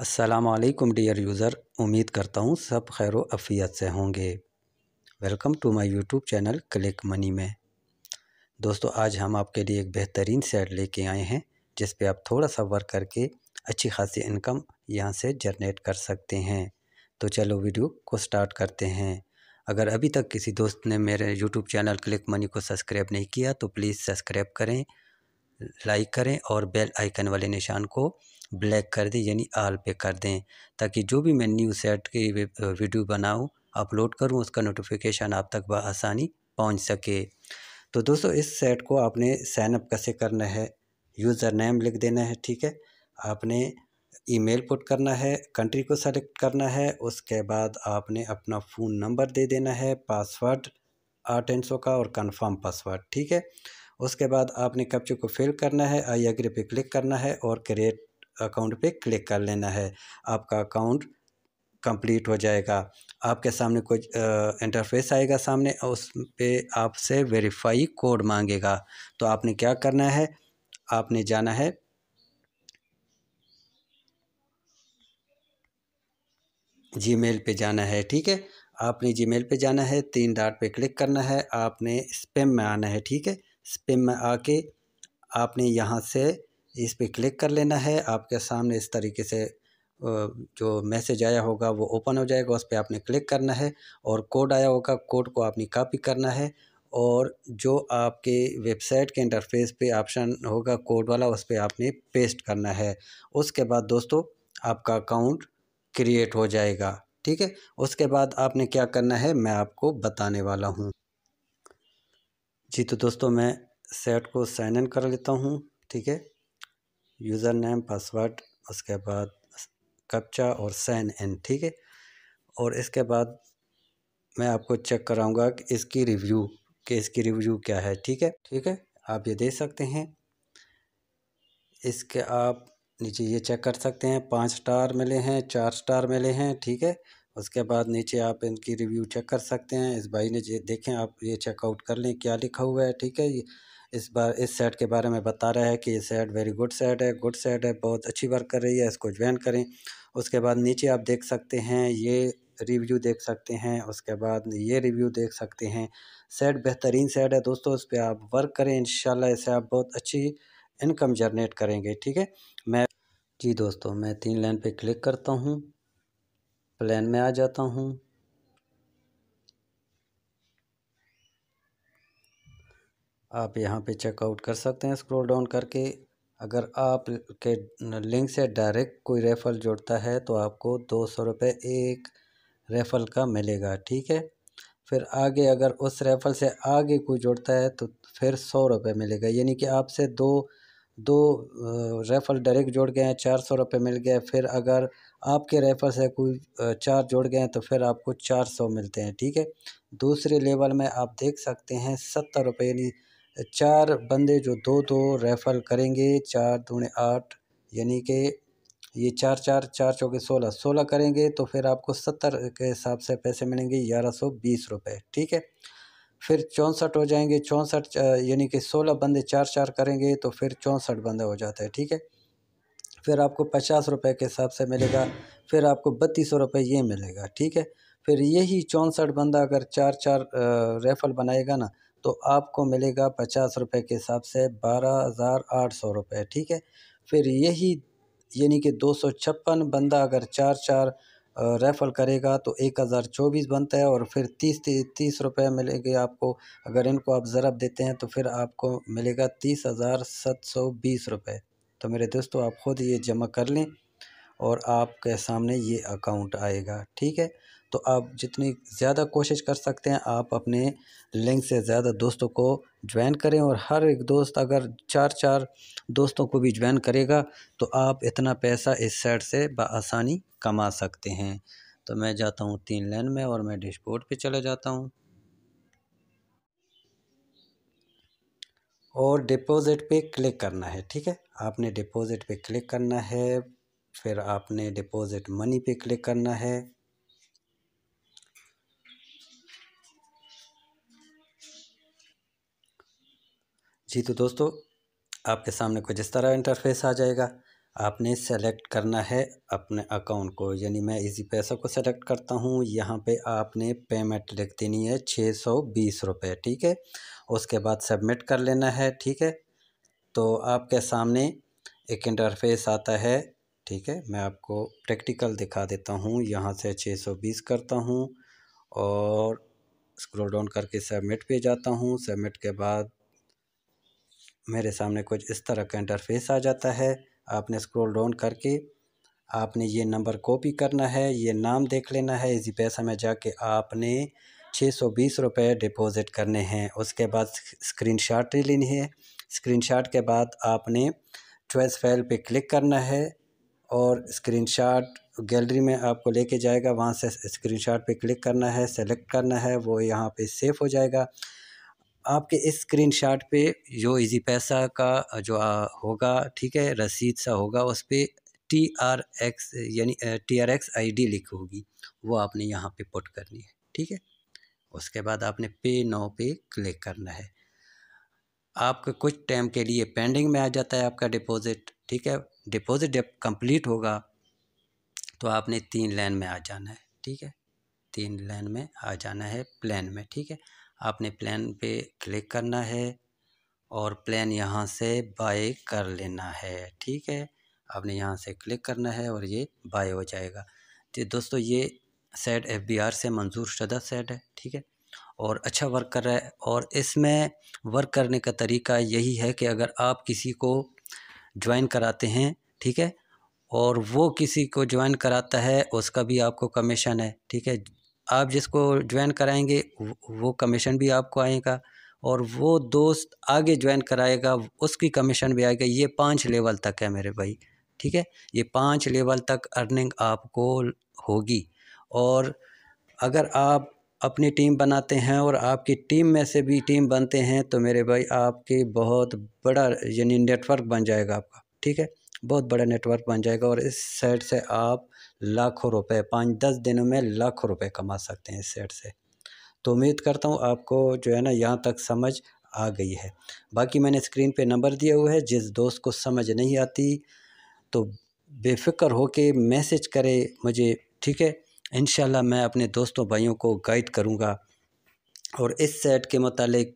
असलकम dear user उम्मीद करता हूँ सब खैर अफियत से होंगे welcome to my YouTube channel click money में दोस्तों आज हम आपके लिए एक बेहतरीन सेट लेके आए हैं जिस पे आप थोड़ा सा वर्क करके अच्छी खासी इनकम यहाँ से जनरेट कर सकते हैं तो चलो वीडियो को स्टार्ट करते हैं अगर अभी तक किसी दोस्त ने मेरे यूट्यूब चैनल क्लिक मनी को सब्सक्राइब नहीं किया तो प्लीज़ सब्सक्राइब करें लाइक करें और बेल आइकन वाले निशान को ब्लैक कर दें यानी आल पे कर दें ताकि जो भी मैं न्यू सेट की वीडियो बनाऊँ अपलोड करूँ उसका नोटिफिकेशन आप तक आसानी पहुँच सके तो दोस्तों इस सेट को आपने साइनअप कैसे करना है यूज़र नेम लिख देना है ठीक है आपने ईमेल पुट करना है कंट्री को सेलेक्ट करना है उसके बाद आपने अपना फ़ोन नंबर दे देना है पासवर्ड आठ एंड सौ का और कंफर्म पासवर्ड ठीक है उसके बाद आपने कैप्चर को फिल करना है आई एग्री पे क्लिक करना है और क्रिएट अकाउंट पे क्लिक कर लेना है आपका अकाउंट कंप्लीट हो जाएगा आपके सामने कुछ इंटरफेस आएगा सामने उस पर आपसे वेरीफाई कोड मांगेगा तो आपने क्या करना है आपने जाना है जी मेल पर जाना है ठीक है आपने जी मेल पर जाना है तीन डाट पे क्लिक करना है आपने स्पेम में आना है ठीक है स्पेम में आके आपने यहाँ से इस पर क्लिक कर लेना है आपके सामने इस तरीके से जो मैसेज आया होगा वो ओपन हो जाएगा उस पर आपने क्लिक करना है और कोड आया होगा कोड को आपने कॉपी करना है और जो आपके वेबसाइट के इंटरफेस पे ऑप्शन होगा कोड वाला उस पर आपने पेस्ट करना है उसके बाद दोस्तों आपका अकाउंट क्रिएट हो जाएगा ठीक है उसके बाद आपने क्या करना है मैं आपको बताने वाला हूँ जी तो दोस्तों मैं सेट को साइन इन कर लेता हूँ ठीक है यूज़र नेम पासवर्ड उसके बाद कप्चा और सैन इन ठीक है और इसके बाद मैं आपको चेक कराऊंगा कि इसकी रिव्यू कि इसकी रिव्यू क्या है ठीक है ठीक है आप ये देख सकते हैं इसके आप नीचे ये चेक कर सकते हैं पाँच स्टार मिले हैं चार स्टार मिले हैं ठीक है उसके बाद नीचे आप इनकी रिव्यू चेक कर सकते हैं इस भाई ने देखें आप ये चेकआउट कर लें क्या लिखा हुआ है ठीक है ये इस बार इस सेट के बारे में बता रहा है कि ये सेट वेरी गुड सेट है गुड सेट है बहुत अच्छी वर्क कर रही है इसको ज्वाइन करें उसके बाद नीचे आप देख सकते हैं ये रिव्यू देख सकते हैं उसके बाद ये रिव्यू देख सकते हैं सेट बेहतरीन सेट है दोस्तों इस पर आप वर्क करें इन इससे आप बहुत अच्छी इनकम जनरेट करेंगे ठीक है मैं जी दोस्तों मैं तीन लाइन पर क्लिक करता हूँ प्लान में आ जाता हूँ आप यहाँ पे चेकआउट कर सकते हैं स्क्रॉल डाउन करके अगर आप के लिंक से डायरेक्ट कोई रेफ़ल जुड़ता है तो आपको दो सौ रुपये एक रेफ़ल का मिलेगा ठीक है फिर आगे अगर उस रेफ़ल से आगे कोई जुड़ता है तो फिर सौ रुपये मिलेगा यानी कि आपसे दो दो रेफ़ल डायरेक्ट जुड़ गए हैं चार सौ रुपये मिल गए फिर अगर आपके रेफ़ल से कोई चार जुड़ गए हैं तो फिर आपको चार सौ मिलते हैं ठीक है दूसरे लेवल में आप देख सकते हैं सत्तर रुपये यानी चार बंदे जो दो दो रेफ़ल करेंगे चार दूने आठ यानी कि ये चार चार चार चौके सोलह सोलह करेंगे तो फिर आपको सत्तर के हिसाब से पैसे मिलेंगे ग्यारह सौ बीस रुपये ठीक है फिर चौंसठ हो जाएंगे चौंसठ यानी कि सोलह बंदे चार चार करेंगे तो फिर चौंसठ बंदे हो जाते हैं ठीक है फिर आपको पचास रुपये के हिसाब से मिलेगा फिर आपको बत्तीस सौ रुपये ये मिलेगा ठीक है फिर यही चौंसठ बंदा अगर चार चार रेफल बनाएगा ना तो आपको मिलेगा पचास रुपये के हिसाब से बारह हज़ार आठ सौ रुपये ठीक है फिर यही यानी कि दो सौ छप्पन बंदा अगर चार चार रेफल करेगा तो एक हज़ार चौबीस बनता है और फिर तीस तीस रुपये मिलेंगे आपको अगर इनको आप ज़रब देते हैं तो फिर आपको मिलेगा तीस हज़ार सात सौ बीस रुपये तो मेरे दोस्तों आप ख़ुद ये जमा कर लें और आपके सामने ये अकाउंट आएगा ठीक है तो आप जितनी ज़्यादा कोशिश कर सकते हैं आप अपने लिंक से ज़्यादा दोस्तों को ज्वाइन करें और हर एक दोस्त अगर चार चार दोस्तों को भी ज्वाइन करेगा तो आप इतना पैसा इस साइड से बसानी कमा सकते हैं तो मैं जाता हूँ तीन लाइन में और मैं डिशबोर्ड पर चला जाता हूँ और डिपॉज़िट पे क्लिक करना है ठीक है आपने डिपॉज़िट पे क्लिक करना है फिर आपने डिपॉज़िट मनी पे क्लिक करना है जी तो दोस्तों आपके सामने कुछ इस तरह इंटरफेस आ जाएगा आपने सेलेक्ट करना है अपने अकाउंट को यानी मैं इसी पैसा को सेलेक्ट करता हूँ यहाँ पे आपने पेमेंट लिख देनी है छः सौ बीस रुपये ठीक है उसके बाद सबमिट कर लेना है ठीक है तो आपके सामने एक इंटरफेस आता है ठीक है मैं आपको प्रैक्टिकल दिखा देता हूँ यहाँ से छः सौ बीस करता हूँ और स्क्रोल डाउन करके सबमिट पे जाता हूँ सबमिट के बाद मेरे सामने कुछ इस तरह का इंटरफेस आ जाता है आपने स्क्रॉल डाउन करके आपने ये नंबर कॉपी करना है ये नाम देख लेना है इसी पैसा में जाके आपने छः सौ बीस रुपये डिपॉज़िट करने हैं उसके बाद स्क्रीन शॉट लेनी है स्क्रीन शॉट के बाद आपने चॉइस फाइल पे क्लिक करना है और स्क्रीन शॉट गैलरी में आपको लेके जाएगा वहाँ से स्क्रीन शॉट पे क्लिक करना है सेलेक्ट करना है वो यहाँ पे सेफ हो जाएगा आपके इस स्क्रीन शॉट पर जो इजी पैसा का जो होगा ठीक है रसीद सा होगा उस पर टी आर एक्स यानी T R X I D लिखी होगी वो आपने यहाँ पे पुट करनी है ठीक है उसके बाद आपने पे नाउ पे क्लिक करना है आपका कुछ टाइम के लिए पेंडिंग में आ जाता है आपका डिपॉज़िट ठीक है डिपॉज़िट जब कंप्लीट होगा तो आपने तीन लाइन में आ जाना है ठीक है तीन लाइन में आ जाना है प्लान में ठीक है आपने प्लान पे क्लिक करना है और प्लान यहाँ से बाय कर लेना है ठीक है आपने यहाँ से क्लिक करना है और ये बाय हो जाएगा तो दोस्तों ये सेट एफ से मंजूर शुदा सेट है ठीक है और अच्छा वर्क कर रहा है और इसमें वर्क करने का तरीका यही है कि अगर आप किसी को ज्वाइन कराते हैं ठीक है और वो किसी को ज्वाइन कराता है उसका भी आपको कमीशन है ठीक है आप जिसको ज्वाइन कराएंगे वो कमीशन भी आपको आएगा और वो दोस्त आगे ज्वाइन कराएगा उसकी कमीशन भी आएगा ये पाँच लेवल तक है मेरे भाई ठीक है ये पाँच लेवल तक अर्निंग आपको होगी और अगर आप अपनी टीम बनाते हैं और आपकी टीम में से भी टीम बनते हैं तो मेरे भाई आपके बहुत बड़ा यानी नेटवर्क बन जाएगा आपका ठीक है बहुत बड़ा नेटवर्क बन जाएगा और इस साइड से आप लाखों रुपए पाँच दस दिनों में लाखों रुपए कमा सकते हैं इस सेट से तो उम्मीद करता हूँ आपको जो है ना यहाँ तक समझ आ गई है बाकी मैंने स्क्रीन पे नंबर दिया हुआ है जिस दोस्त को समझ नहीं आती तो बेफिक्र होके मैसेज करे मुझे ठीक है इन मैं अपने दोस्तों भाइयों को गाइड करूँगा और इस सेट के मतलब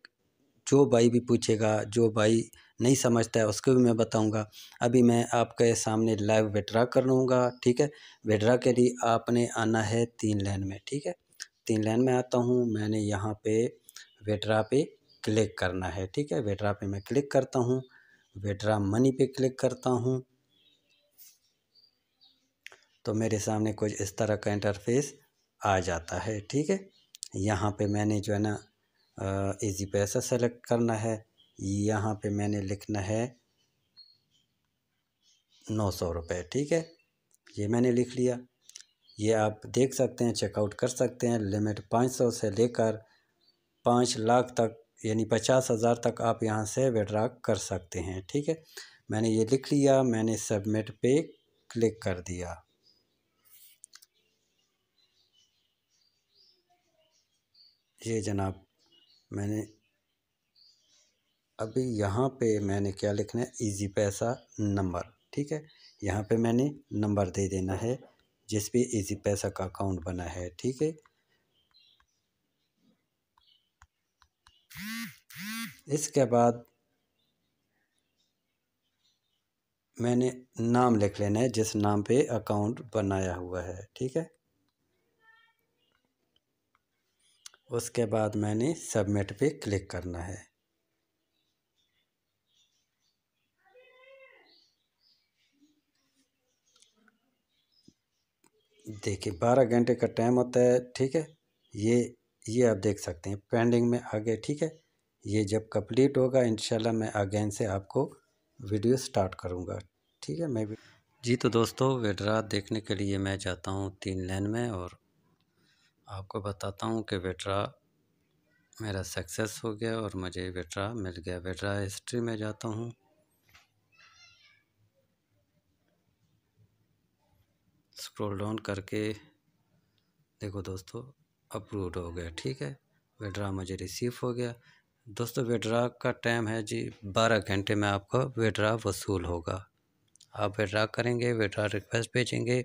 जो भाई भी पूछेगा जो भाई नहीं समझता है उसको भी मैं बताऊँगा अभी मैं आपके सामने लाइव विड्रा करूँगा ठीक है विड्रा के लिए आपने आना है तीन लाइन में ठीक है तीन लाइन में आता हूँ मैंने यहाँ पे विड्रा पे क्लिक करना है ठीक है विड्रा पे मैं क्लिक करता हूँ विड्रा मनी पे क्लिक करता हूँ तो मेरे सामने कुछ इस तरह का इंटरफेस आ जाता है ठीक है यहाँ पर मैंने जो है ना इजी पैसा सेलेक्ट करना है यहाँ पे मैंने लिखना है नौ सौ रुपये ठीक है ये मैंने लिख लिया ये आप देख सकते हैं चेकआउट कर सकते हैं लिमिट पाँच सौ से लेकर पाँच लाख तक यानी पचास हज़ार तक आप यहाँ से विड्रा कर सकते हैं ठीक है मैंने ये लिख लिया मैंने सबमिट पे क्लिक कर दिया ये जनाब मैंने अभी यहाँ पे मैंने क्या लिखना है इजी पैसा नंबर ठीक है यहाँ पे मैंने नंबर दे देना है जिस पे इजी पैसा का अकाउंट बना है ठीक है इसके बाद मैंने नाम लिख लेना है जिस नाम पे अकाउंट बनाया हुआ है ठीक है उसके बाद मैंने सबमिट पे क्लिक करना है देखिए बारह घंटे का टाइम होता है ठीक है ये ये आप देख सकते हैं पेंडिंग में आगे ठीक है ये जब कंप्लीट होगा इंशाल्लाह मैं अगेन से आपको वीडियो स्टार्ट करूँगा ठीक है मैं भी जी तो दोस्तों वेड्रा देखने के लिए मैं जाता हूँ तीन लाइन में और आपको बताता हूँ कि वेड्रा मेरा सक्सेस हो गया और मुझे वेडरा मिल गया वेडरा हिस्ट्री में जाता हूँ स्क्रॉल डाउन करके देखो दोस्तों अप्रूव्ड हो गया ठीक है विड्रा मुझे रिसीव हो गया दोस्तों विड्रा का टाइम है जी बारह घंटे में आपका विड्रा वसूल होगा आप विड्रा करेंगे विड्रा रिक्वेस्ट भेजेंगे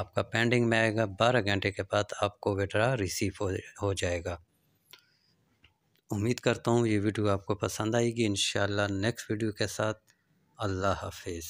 आपका पेंडिंग में आएगा बारह घंटे के बाद आपको विड्रा रिसीव हो, हो जाएगा उम्मीद करता हूँ ये वीडियो आपको पसंद आएगी इन नेक्स्ट वीडियो के साथ अल्लाह हाफिज़